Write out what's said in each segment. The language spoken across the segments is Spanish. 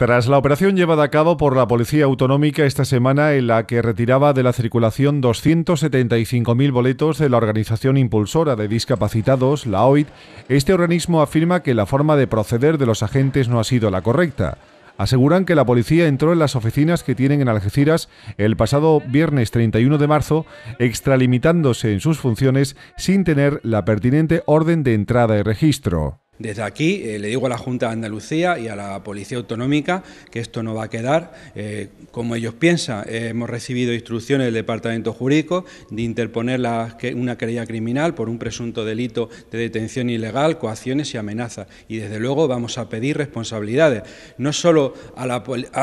Tras la operación llevada a cabo por la Policía Autonómica esta semana en la que retiraba de la circulación 275.000 boletos de la Organización Impulsora de Discapacitados, la OIT, este organismo afirma que la forma de proceder de los agentes no ha sido la correcta. Aseguran que la policía entró en las oficinas que tienen en Algeciras el pasado viernes 31 de marzo, extralimitándose en sus funciones sin tener la pertinente orden de entrada y registro. Desde aquí eh, le digo a la Junta de Andalucía y a la Policía Autonómica que esto no va a quedar eh, como ellos piensan. Eh, hemos recibido instrucciones del Departamento Jurídico de interponer una querella criminal por un presunto delito de detención ilegal, coacciones y amenazas. Y desde luego vamos a pedir responsabilidades, no a la,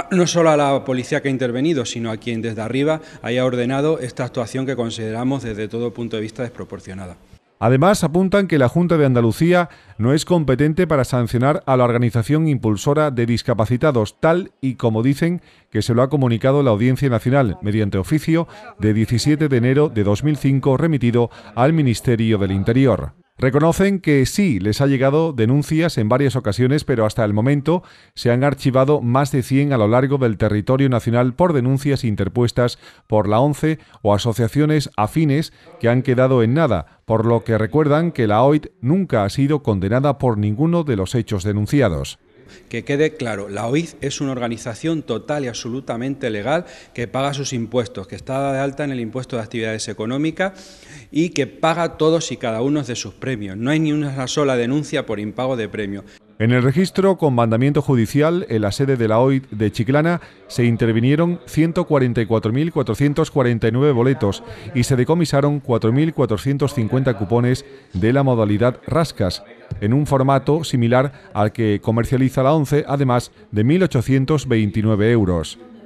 no solo a la policía que ha intervenido, sino a quien desde arriba haya ordenado esta actuación que consideramos desde todo punto de vista desproporcionada. Además, apuntan que la Junta de Andalucía no es competente para sancionar a la organización impulsora de discapacitados, tal y como dicen que se lo ha comunicado la Audiencia Nacional mediante oficio de 17 de enero de 2005 remitido al Ministerio del Interior. Reconocen que sí, les ha llegado denuncias en varias ocasiones, pero hasta el momento se han archivado más de 100 a lo largo del territorio nacional por denuncias interpuestas por la ONCE o asociaciones afines que han quedado en nada, por lo que recuerdan que la OIT nunca ha sido condenada por ninguno de los hechos denunciados que quede claro, la OID es una organización total y absolutamente legal que paga sus impuestos, que está de alta en el impuesto de actividades económicas y que paga todos y cada uno de sus premios. No hay ni una sola denuncia por impago de premio. En el registro con mandamiento judicial en la sede de la OIT de Chiclana se intervinieron 144.449 boletos y se decomisaron 4.450 cupones de la modalidad rascas, en un formato similar al que comercializa la 11, además de 1.829 euros.